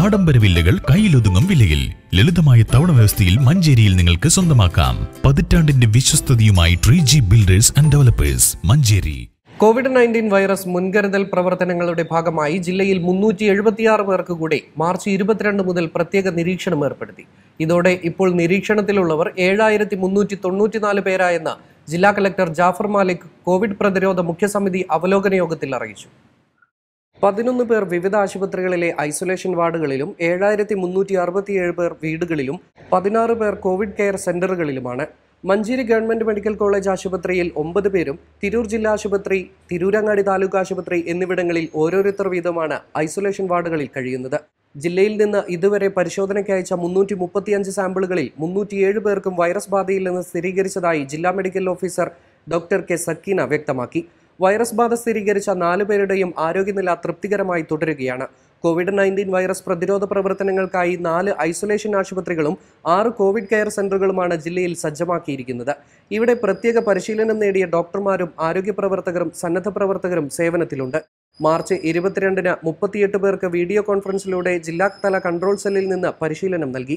ആഡംബര വില്ലകൾ കയ്യിലൊതുങ്ങും വിലയിൽ ലളിതമായ തവണ വ്യവസ്ഥയിൽ മഞ്ചേരിയിൽ നിങ്ങൾക്ക് സ്വന്തമാക്കാം പതിറ്റാണ്ടിന്റെ വിശ്വസ്തയുമായി tree G builders and developers Manjeri covid nineteen virus മുൻകരുതൽ പ്രവർത്തനങ്ങളുടെ ഭാഗമായി ജില്ലയിൽ മുന്നൂറ്റി എഴുപത്തിയാറ് പേർക്ക് കൂടി മാർച്ച് ഇരുപത്തിരണ്ട് മുതൽ പ്രത്യേക നിരീക്ഷണം ഏർപ്പെടുത്തി ഇതോടെ ഇപ്പോൾ നിരീക്ഷണത്തിലുള്ളവർ ഏഴായിരത്തി മുന്നൂറ്റി തൊണ്ണൂറ്റിനാല് പേരായെന്ന് ജില്ലാ കലക്ടർ ജാഫർ മാലിക് കോവിഡ് പ്രതിരോധ മുഖ്യസമിതി അവലോകന യോഗത്തിൽ അറിയിച്ചു പതിനൊന്ന് പേർ വിവിധ ആശുപത്രികളിലെ ഐസൊലേഷൻ വാർഡുകളിലും ഏഴായിരത്തി മുന്നൂറ്റി അറുപത്തിയേഴ് പേർ വീടുകളിലും പതിനാറ് പേർ കോവിഡ് കെയർ സെന്ററുകളിലുമാണ് മഞ്ചേരി ഗവൺമെന്റ് മെഡിക്കൽ കോളേജ് ആശുപത്രിയിൽ ഒമ്പത് പേരും തിരൂർ ജില്ലാ ആശുപത്രി തിരൂരങ്ങാടി താലൂക്ക് ആശുപത്രി എന്നിവിടങ്ങളിൽ ഓരോരുത്തർ വീതമാണ് ഐസൊലേഷൻ വാർഡുകളിൽ കഴിയുന്നത് ജില്ലയിൽ നിന്ന് ഇതുവരെ പരിശോധനയ്ക്ക് അയച്ച മുന്നൂറ്റി മുപ്പത്തിയഞ്ച് സാമ്പിളുകളിൽ മുന്നൂറ്റിയേഴ് പേർക്കും വൈറസ് ബാധയിൽ നിന്ന് സ്ഥിരീകരിച്ചതായി ജില്ലാ medical officer doctor K Sakkeena വ്യക്തമാക്കി വൈറസ് ബാധ സ്ഥിരീകരിച്ച പേരുടെയും ആരോഗ്യനില തൃപ്തികരമായി തുടരുകയാണ് കോവിഡ് നയൻറ്റീൻ വൈറസ് പ്രതിരോധ പ്രവർത്തനങ്ങൾക്കായി നാല് ഐസൊലേഷൻ ആശുപത്രികളും ആറ് കോവിഡ് കെയർ സെന്ററുകളുമാണ് ജില്ലയിൽ സജ്ജമാക്കിയിരിക്കുന്നത് ഇവിടെ പ്രത്യേക പരിശീലനം നേടിയ ഡോക്ടർമാരും ആരോഗ്യ പ്രവർത്തകരും സന്നദ്ധ പ്രവർത്തകരും സേവനത്തിലുണ്ട് മാർച്ച് ഇരുപത്തിരണ്ടിന് മുപ്പത്തിയെട്ട് പേർക്ക് വീഡിയോ കോൺഫറൻസിലൂടെ ജില്ലാതല കൺട്രോൾ സെല്ലിൽ നിന്ന് പരിശീലനം നൽകി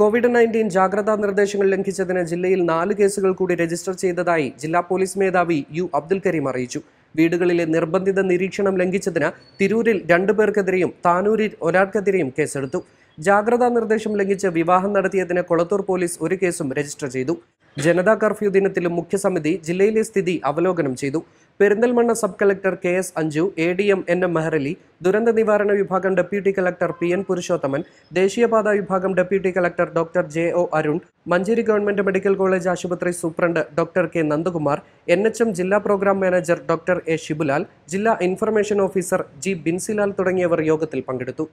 കോവിഡ് നയൻറ്റീൻ ജാഗ്രതാ നിർദ്ദേശങ്ങൾ ലംഘിച്ചതിന് ജില്ലയിൽ നാല് കേസുകൾ കൂടി രജിസ്റ്റർ ചെയ്തതായി ജില്ലാ പോലീസ് മേധാവി യു അബ്ദുൽ കരീം അറിയിച്ചു വീടുകളിലെ നിർബന്ധിത നിരീക്ഷണം ലംഘിച്ചതിന് തിരൂരിൽ രണ്ടു പേർക്കെതിരെയും താനൂരിൽ ഒരാൾക്കെതിരെയും കേസെടുത്തു ജാഗ്രതാ നിർദ്ദേശം ലംഘിച്ച് വിവാഹം നടത്തിയതിന് കൊളത്തൂർ പോലീസ് ഒരു കേസും രജിസ്റ്റർ ചെയ്തു ജനതാ കർഫ്യൂ ദിനത്തിലും മുഖ്യസമിതി ജില്ലയിലെ സ്ഥിതി അവലോകനം ചെയ്തു Perinthalmanna sub collector K S Anju A D M N M Mehrali ദുരന്ത നിവാരണ വിഭാഗം deputy collector P N Purushothaman ദേശീയപാത വിഭാഗം deputy collector doctor J O Arun Manjeri government medical college ആശുപത്രി superintendent doctor K Nandakumar N H M ജില്ലാ programme manager doctor A Shibulal ജില്ലാ information officer G Binsilal തുടങ്ങിയവർ യോഗത്തിൽ പങ്കെടുത്തു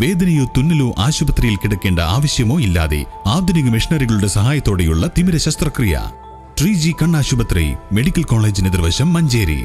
വേദനയോ തുന്നലോ ആശുപത്രിയിൽ കിടക്കേണ്ട ആവശ്യമോ ഇല്ലാതെ ആധുനിക മെഷീനറികളുടെ സഹായത്തോടെയുള്ള തിമിര ശസ്ത്രക്രിയ ട്രീ ജി കണ്ണാശുപത്രി മെഡിക്കൽ കോളേജിന് എതിർവശം മഞ്ചേരി